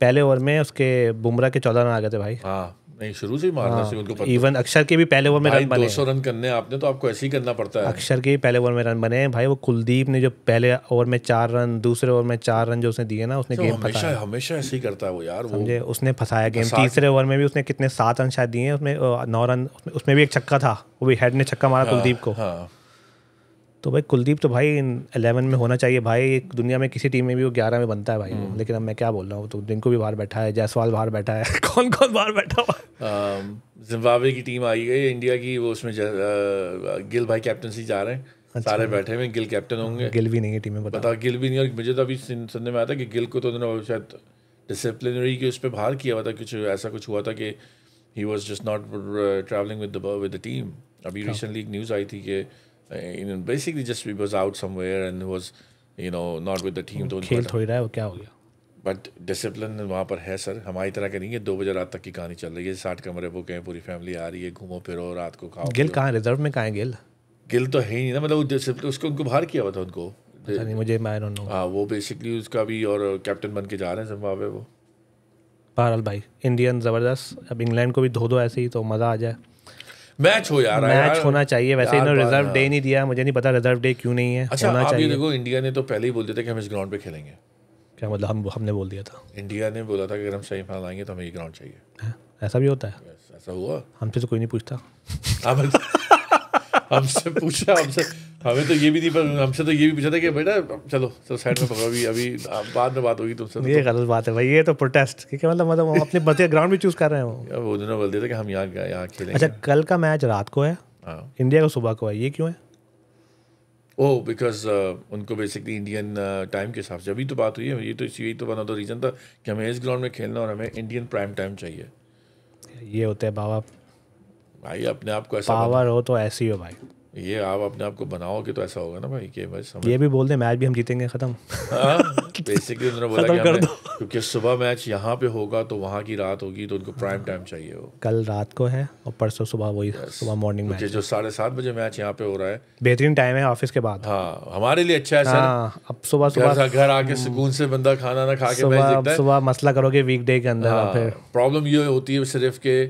पहले ओवर में उसके बुमराह के चौदह रन आ गए थे भाई हाँ नहीं शुरू से ही मारना हाँ, उनको पता इवन अक्षर के भी पहले ओवर में रन बने दो रन करने आपने तो आपको ऐसे ही करना पड़ता है अक्षर के भी पहले ओवर में रन बने हैं भाई वो कुलदीप ने जो पहले ओवर में चार रन दूसरे ओवर में चार रन जो उसने दिए ना उसने गेम अच्छा, फंसाया हमेशा ऐसे ही करता है वो यार समझे उसने फंसाया गेम तीसरे ओवर में भी उसने कितने सात रन शायद दिए उसमें नौ रन उसमें भी एक छक्का था वो भी हेड ने छक्का मारा हाँ, कुलदीप को हाँ। तो भाई कुलदीप तो भाई इलेवन में होना चाहिए भाई दुनिया में किसी टीम में भी वो ग्यारह में बनता है भाई हम्म। लेकिन अब मैं क्या बोल रहा हूँ तो दिन को भी बाहर बैठा है जायसवाल बाहर बैठा है कौन कौन बाहर बैठा हुआ जिम्बाब्वे की टीम आई गई इंडिया की वो उसमें गिल भाई कैप्टनसी जा रहे हैं अच्छा सारे बैठे हुए गिल कैप्टन होंगे गिल हाँ, भी नहीं है टीम में बता, बता गिल भी नहीं और मुझे तो अभी सुनने में आया था कि गिल को तो उन्होंने शायद डिसिप्लिनरी के उस पर बाहर किया हुआ था कुछ ऐसा कुछ हुआ था कि he was just not travelling with with the team अभी रिसेंटली अच्छा। एक न्यूज़ आई थी कि you know, basically just he was out somewhere and was, you know, not with the team. तो खेल थोड़ी रहा है वो क्या हो गया? बट डिसिप्लिन वहाँ पर है सर हमारी तरह का नहीं है दो बजे रात तक की कहानी चल रही है साठ कमरे वो कहें पूरी फैमिली आ रही है घूमो फिरो रात को खाओ गिल कहाँ रिजर्व में कहाँ गिल गिल तो है ही नहीं ना मतलब डिसिप्लिन उसको उनको बाहर किया हुआ था उनको पता नहीं मुझे मैं डोंट नो हाँ वो बेसिकली उसका भी और कैप्टन बन के जा रहे हैं जिम्बाब्वे वो बहरहाल भाई इंडियन ज़बरदस्त अब इंग्लैंड को भी धो दो ऐसे ही तो मज़ा आ जाए मैच हो यार मैच होना चाहिए वैसे इन्होंने रिजर्व डे नहीं दिया मुझे नहीं पता रिजर्व डे क्यों नहीं है अच्छा होना चाहिए। देखो इंडिया ने तो पहले ही बोल दिया था कि हम इस ग्राउंड पे खेलेंगे क्या मतलब हम हमने बोल दिया था इंडिया ने बोला था कि अगर हम सेमीफाइनल आएंगे तो हमें ये ग्राउंड चाहिए हाँ, ऐसा भी होता है ऐसा हुआ हमसे तो कोई नहीं पूछता हमसे पूछा हमसे हमें तो ये भी नहीं पर हमसे तो ये भी पूछा था कि बेटा चलो चलो साइड में पकड़ो अभी अभी बाद में बात होगी तुमसे तो। ये गलत बात है भाई ये तो प्रोटेस्ट क्योंकि मतलब मतलब हम अपने बच्चे ग्राउंड भी चूज कर रहे हैं वो उन्होंने बोल दिया कि हम यहाँ यहाँ खेले अच्छा कल का मैच रात को है इंडिया हाँ। का सुबह को है ये क्यों है ओह oh, बिकॉज uh, उनको बेसिकली इंडियन टाइम के हिसाब से अभी तो बात हुई है ये तो इसी तो वन ऑफ द रीज़न था कि हमें इस ग्राउंड में खेलना और हमें इंडियन प्राइम टाइम चाहिए ये होता है बाबा भाई अपने आप को ऐसा पावर हो तो ऐसी हो भाई ये आप अपने आप को बनाओगे तो ऐसा होगा ना भाई कि बस ये भी बोल दे मैच भी हम जीतेंगे खत्म बेसिकली हाँ, उन्होंने बोला कि क्योंकि सुबह मैच यहाँ पे होगा तो वहाँ की रात होगी तो उनको प्राइम टाइम चाहिए हो कल रात को है और परसों सुबह वही सुबह मॉर्निंग मैच जो साढ़े सात बजे मैच यहाँ पे हो रहा है बेहतरीन टाइम है ऑफिस के बाद हाँ हमारे लिए अच्छा है सर हाँ, अब सुबह सुबह घर आके हम्म। सुकून से बंदा खाना ना खा के सुबह मसला करोगे वीकडे के अंदर प्रॉब्लम हाँ, ये होती है सिर्फ के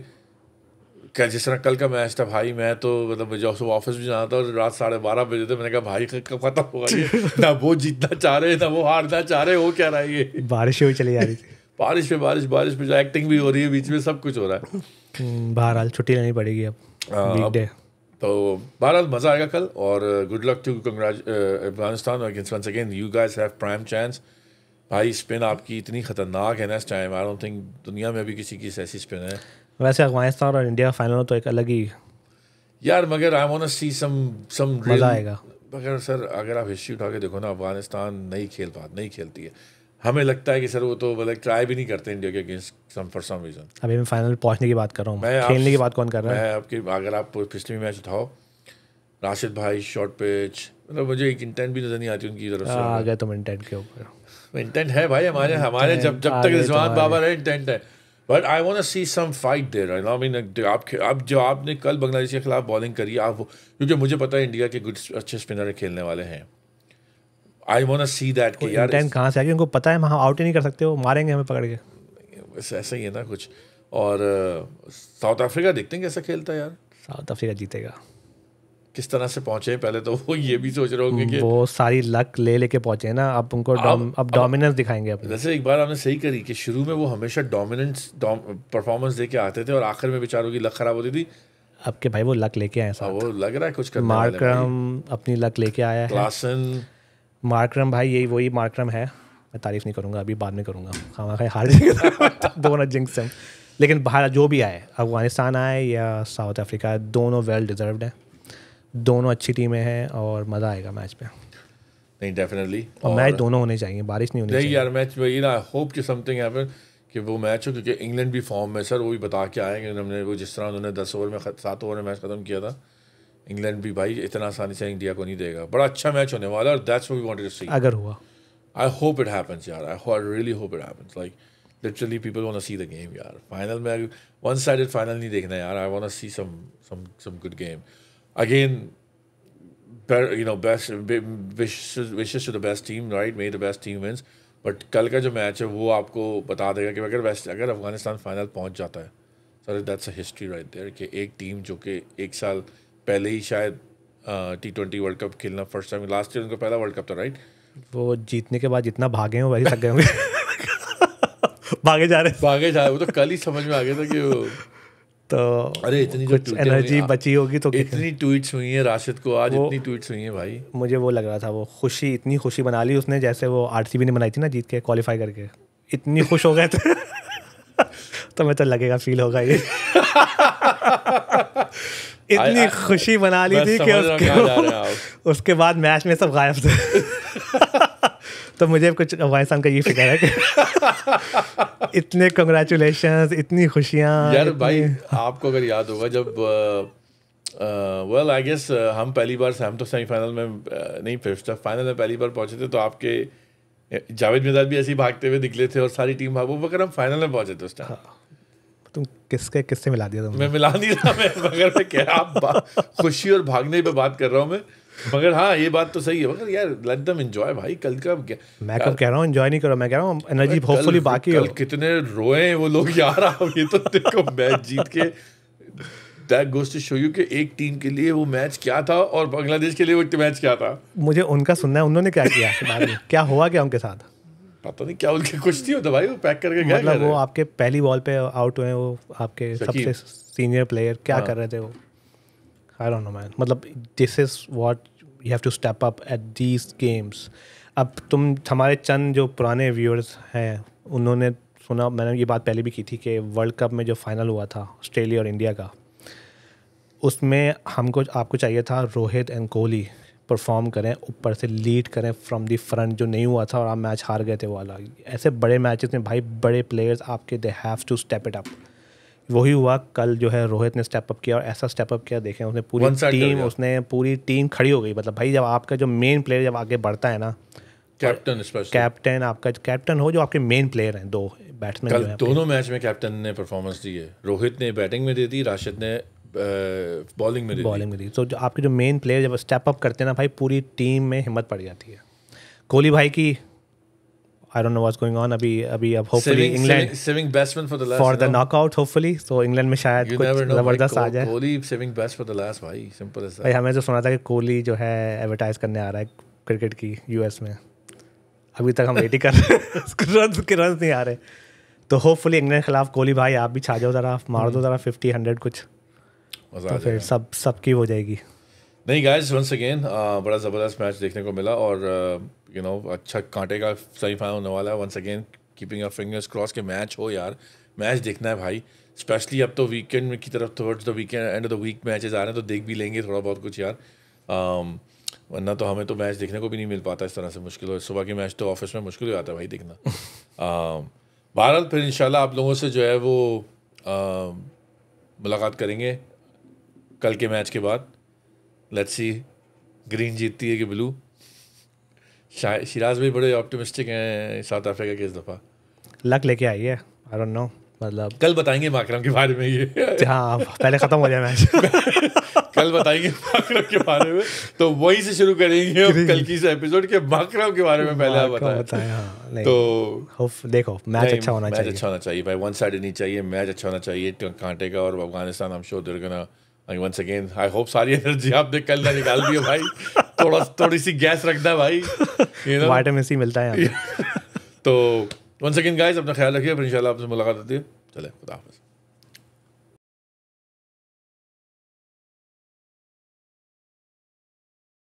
क्या जिस तरह कल का मैच था भाई मैं तो मतलब मुझे ऑफिस भी जाना था और रात साढ़े बारह बजे थे मैंने कहा भाई कब खत्म होगा ये ना वो जीतना चाह रहे ना वो हारना चाह रहे वो क्या रहा है ये बारिश हो चली जा रही थी बारिश पे बारिश बारिश पे जो एक्टिंग भी हो रही है बीच में सब कुछ हो रहा है हम्म, बहरहाल छुट्टी लेनी पड़ेगी अब वीकडे हाँ, तो बहरहाल मज़ा आएगा कल और good luck to congrats Afghanistan you guys have prime chance भाई स्पिन आपकी इतनी खतरनाक है ना इस टाइम आई डोंट थिंक दुनिया में अभी किसी की ऐसी स्पिन है वैसे अफगानिस्तान और इंडिया फाइनल तो एक अलग ही यार मगर आई वांट सी सम सम मजा आएगा मगर सर अगर आप हिस्ट्री उठा के देखो ना अफगानिस्तान नहीं खेल पा नहीं खेलती है हमें लगता है कि सर वो तो मतलब ट्राई भी नहीं करते इंडिया के against some for some reason अभी मैं फाइनल पहुंचने की बात कर रहा हूँ खेलने की बात कौन कर रहा है मैं आपके अगर आप पिछले मैच उठाओ राशिद भाई शॉर्ट पिच मतलब मुझे एक इंटेंट भी नजर नहीं आती उनकी तरफ से आ गए तुम इंटेंट के ऊपर इंटेंट है भाई हमारे हमारे जब जब तक रिजवान बाबर है इंटेंट है but I want see some fight there I mean आप अब जो आपने कल बांग्लादेश के खिलाफ बॉलिंग करी आप क्योंकि मुझे पता है इंडिया के गुड अच्छे स्पिनर खेलने वाले हैं आई वॉन्ट सी दैट कि यार टाइम कहाँ से आ गया उनको पता है हम आउट ही नहीं कर सकते वो मारेंगे हमें पकड़ के बस ऐसा ही है ना कुछ और साउथ uh, अफ्रीका देखते हैं कैसा खेलता है यार साउथ अफ्रीका जीतेगा किस तरह से पहुंचे पहले तो वो ये भी सोच रहे होंगे कि वो सारी लक ले लेके पहुंचे ना अब उनको अब डोमिनेंस दिखाएंगे अपने जैसे एक बार हमने सही करी कि शुरू में वो हमेशा डोमिनेंस परफॉर्मेंस दे के आते थे और आखिर में बेचारों की लक खराब होती थी अब के भाई वो लक लेके आए साथ वो लग रहा है कुछ करने मार्क्रम अपनी लक लेके आया क्लासन मार्क्रम भाई यही वही मार्क्रम है मैं तारीफ नहीं करूंगा अभी बाद में करूंगा खामा खाई हार जाएगा तो दोनों जिंक्स लेकिन भारत जो भी आए अफगानिस्तान आए या साउथ अफ्रीका दोनों वेल डिजर्व्ड है दोनों अच्छी टीमें हैं और मज़ा आएगा मैच में नहीं डेफिनेटली और, मैच दोनों होने चाहिए बारिश नहीं होनी नहीं यार मैच वही ना होप कि समथिंग हैपन कि वो मैच हो क्योंकि इंग्लैंड भी फॉर्म में सर वो भी बता के आए कि हमने वो जिस तरह उन्होंने दस ओवर में सात ओवर में मैच ख़त्म किया था इंग्लैंड भी भाई इतना आसानी से इंडिया को नहीं देगा बड़ा अच्छा मैच होने वाला और that's we wanted to see अगर हुआ आई होप इट हैपेंस यार I I really hope it happens like literally people want to see the game यार फाइनल में वन साइडेड फाइनल नहीं देखना यार I want to see some some some good game again, better, you know, best wishes wishes to the best team, right? May the best team wins. But कल का जो match है वो आपको बता देगा कि अगर वेस्ट अगर अफगानिस्तान फाइनल पहुंच जाता है sir that's a history right there कि एक टीम जो कि एक साल पहले ही शायद टी ट्वेंटी वर्ल्ड कप खेलना फर्स्ट टाइम लास्ट ईयर उनका पहला वर्ल्ड कप था राइट वो जीतने के बाद जितना भागे हैं वही थक गए होंगे भागे जा रहे भागे जा रहे वो तो कल ही समझ में आ गया था कि तो अरे इतनी जो एनर्जी बची होगी तो इतनी ट्वीट्स हुई है राशिद को आज इतनी ट्वीट्स हुई है भाई मुझे वो लग रहा था वो खुशी इतनी खुशी बना ली उसने जैसे वो आरसीबी ने बनाई थी ना जीत के क्वालिफाई करके इतनी खुश हो गए थे तो मैं तो लगेगा फील होगा ये इतनी खुशी बना ली थी कि उसके, उसके बाद मैच में सब गायब थे तो मुझे कुछ अफगानिस्तान का ये फिक्र है कि इतने कंग्रेचुलेशन इतनी खुशियाँ यार इतनी... भाई आपको अगर याद होगा जब वेल आई गेस हम पहली बार हम तो सेमीफाइनल में uh, नहीं फिफ्थ फाइनल में पहली बार पहुंचे थे तो आपके जावेद मिजाज भी ऐसे ही भागते हुए निकले थे और सारी टीम भागो मगर हम फाइनल में पहुंचे थे उस टाइम हाँ। तुम किसके किससे मिला दिया तुमने मैं मिला नहीं था मैं मगर मैं क्या आप खुशी और भागने पे बात कर रहा हूँ मैं मगर हाँ ये बात तो सही है मगर यार लेट दम एंजॉय भाई कल का क्या मैं कब कह रहा हूँ एंजॉय नहीं करो मैं कह रहा हूँ एनर्जी होपफुली बाकी कल कितने रोए वो लोग यार ये तो देखो मैच जीत के दैट शो यू कि एक टीम के लिए वो मैच क्या था और बांग्लादेश के लिए वो मैच क्या था मुझे उनका सुनना है उन्होंने क्या किया क्या हुआ क्या उनके साथ पता नहीं क्या उनके कुछ नहीं होता भाई वो पैक करके मतलब वो आपके पहली बॉल पे आउट हुए वो आपके सबसे सीनियर प्लेयर क्या हाँ। कर रहे थे वो आई डोंट नो मैन मतलब this is what you have to step up at these games अब तुम हमारे चंद जो पुराने व्यूअर्स हैं उन्होंने सुना मैंने ये बात पहले भी की थी कि वर्ल्ड कप में जो फाइनल हुआ था ऑस्ट्रेलिया और इंडिया का उसमें हमको आपको चाहिए था रोहित एंड कोहली परफॉर्म करें ऊपर से लीड करें फ्रॉम दी फ्रंट जो नहीं हुआ था और आप मैच हार गए थे वाला ऐसे बड़े मैचेस में भाई बड़े प्लेयर्स आपके they have to step it up वही हुआ कल जो है रोहित ने स्टेप अप किया और ऐसा स्टेप अप किया देखें उसने पूरी टीम उसने पूरी टीम खड़ी हो गई मतलब भाई जब आपका जो मेन प्लेयर जब आगे बढ़ता है ना कैप्टन कैप्टन आपका कैप्टन हो जो आपके मेन प्लेयर हैं दो बैट्समैन कल दोनों मैच में कैप्टन ने परफॉर्मेंस दी है रोहित ने बैटिंग में दे दी राशिद ने बॉलिंग में दे बॉलिंग में दी तो आपके जो मेन प्लेयर जब स्टेप अप करते हैं ना भाई पूरी टीम में हिम्मत पड़ जाती है कोहली भाई की I don't know what's going on अभी अभी अब hopefully England saving best man for the last for the knockout hopefully so England में शायद कुछ जबरदस्त आ जाए Kohli saving best for the last भाई सिंपल एज भाई हमें जो तो सुना था कि कोहली जो है एडवर्टाइज करने आ रहा है क्रिकेट की यूएस में अभी तक हम वेट ही कर रहे हैं रन के रन नहीं आ रहे तो होपफुली इंग्लैंड के खिलाफ कोहली भाई आप भी छा जाओ ज़रा मार दो ज़रा 50 100 कुछ तो फिर सब सबकी हो जाएगी नहीं गाइस वंस अगेन बड़ा ज़बरदस्त मैच देखने को मिला और you uh, know you know, अच्छा कांटे का सेमीफाइनल होने वाला है once again keeping your fingers cross के मैच हो यार मैच देखना है भाई स्पेशली अब तो वीकेंड की तरफ थोड़ा तो weekend end of the week matches आ रहे हैं तो देख भी लेंगे थोड़ा बहुत कुछ यार um, वरना तो हमें तो मैच देखने को भी नहीं मिल पाता इस तरह से मुश्किल हो सुबह के मैच तो ऑफिस में मुश्किल हो जाता है भाई देखना uh, भारत um, फिर इन आप लोगों से जो है वो uh, मुलाकात करेंगे कल के मैच के बाद लेट्स सी ग्रीन जीतती है कि ब्लू शिराज भी बड़े ऑप्टिमिस्टिक हैं साउथ अफ्रीका के इस दफ़ा लक लेके आई है आई डोंट नो मतलब कल बताएंगे माकरम के बारे में ये हाँ पहले ख़त्म हो जाए मैच कल बताएंगे माकरम के बारे में तो वहीं से शुरू करेंगे कल की इस एपिसोड के माकरम के बारे में पहले आप बताएं हाँ, तो होफ, देखो मैच अच्छा होना मैच अच्छा होना चाहिए भाई वन साइड नहीं चाहिए मैच अच्छा होना चाहिए कांटे का और अफगानिस्तान हम शो दुर्गना वंस अगेन आई होप सारी एनर्जी आपने कल ना निकाल दी भाई थोड़ा थोड़ी सी गैस रखना भाई यू नो वाइटामिन सी मिलता है तो वंस अगेन गाइस अपना ख्याल रखिए फिर इंशाल्लाह आपसे मुलाकात होती है चले खुदा हाफिज़